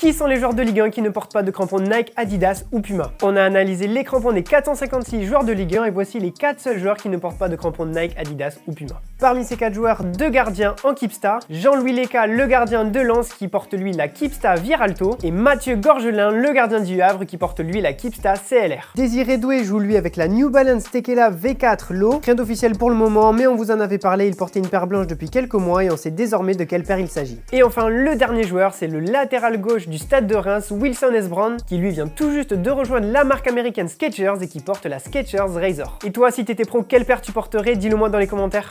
Qui sont les joueurs de Ligue 1 qui ne portent pas de crampons Nike, Adidas ou Puma On a analysé les crampons des 456 joueurs de Ligue 1 et voici les 4 seuls joueurs qui ne portent pas de crampons Nike, Adidas ou Puma. Parmi ces 4 joueurs, deux gardiens en Kipsta, Jean-Louis Leca, le gardien de Lens qui porte lui la Kipsta Viralto et Mathieu Gorgelin, le gardien du Havre qui porte lui la Kipsta CLR. Désiré Doué joue lui avec la New Balance Tekela V4 Low. Rien d'officiel pour le moment mais on vous en avait parlé, il portait une paire blanche depuis quelques mois et on sait désormais de quelle paire il s'agit. Et enfin le dernier joueur, c'est le latéral gauche du stade de Reims, Wilson S. Brown, qui lui vient tout juste de rejoindre la marque américaine Skechers et qui porte la Skechers Razor. Et toi, si t'étais pro, quelle paire tu porterais Dis-le moi dans les commentaires.